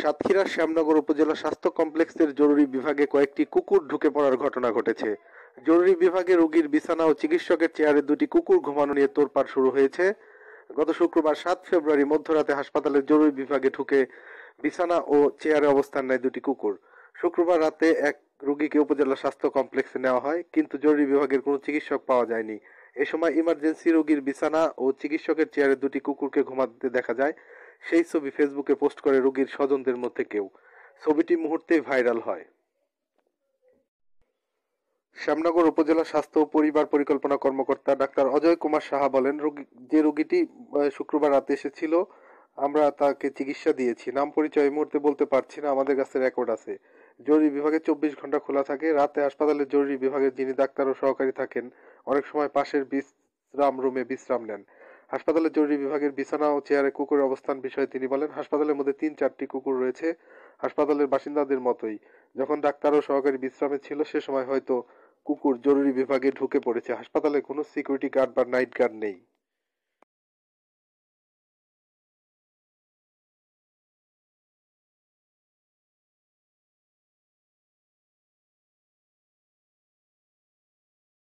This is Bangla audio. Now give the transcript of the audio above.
সাতক্ষীরার শ্যামনগর উপজেলা স্বাস্থ্য কমপ্লেক্সের জরুরি বিভাগে কয়েকটি কুকুর ঢুকে পড়ার ঘটনা ঘটেছে জরুরি বিভাগে রোগীর বিছানা ও চিকিৎসকের চেয়ারে দুটি কুকুর ঘুমানো নিয়ে তোরপাড় শুরু হয়েছে গত শুক্রবার সাত ফেব্রুয়ারি মধ্যরাতে হাসপাতালের জরুরি বিভাগে ঢুকে বিছানা ও চেয়ারে অবস্থান নেয় দুটি কুকুর শুক্রবার রাতে এক রোগীকে উপজেলা স্বাস্থ্য কমপ্লেক্সে নেওয়া হয় কিন্তু জরুরি বিভাগের কোনো চিকিৎসক পাওয়া যায়নি এ সময় ইমার্জেন্সি রোগীর বিছানা ও চিকিৎসকের চেয়ারে দুটি কুকুরকে ঘুমাতে দেখা যায় সেই ছবি ফেসবুকে পোস্ট করে রোগীর স্বজনদের মধ্যে কেউ ছবিটি মুহূর্তে ভাইরাল হয় শ্যামনগর উপজেলা স্বাস্থ্য ও পরিবার পরিকল্পনা কর্মকর্তা ডাক্তার অজয় কুমার সাহা বলেন রোগী যে রোগীটি শুক্রবার রাতে এসেছিল আমরা তাকে চিকিৎসা দিয়েছি নাম পরিচয় এই মুহূর্তে বলতে পারছি না আমাদের কাছে রেকর্ড আছে জরুরি বিভাগে চব্বিশ ঘন্টা খোলা থাকে রাতে হাসপাতালে জরুরি বিভাগে যিনি ডাক্তার ও সহকারী থাকেন অনেক সময় পাশের বিশ্রাম রুমে বিশ্রাম নেন হাসপাতালের জরুরি বিভাগের বিছানা ও চেয়ারে কুকুরের অবস্থান বিষয়ে তিনি বলেন হাসপাতালের মধ্যে তিন চারটি কুকুর রয়েছে হাসপাতালের বাসিন্দাদের মতোই যখন ডাক্তার ও সহকারী বিশ্রামে ছিল সে সময় হয়তো কুকুর জরুরি বিভাগে ঢুকে পড়েছে হাসপাতালে কোনো সিকিউরিটি গার্ড বা নাইট গার্ড নেই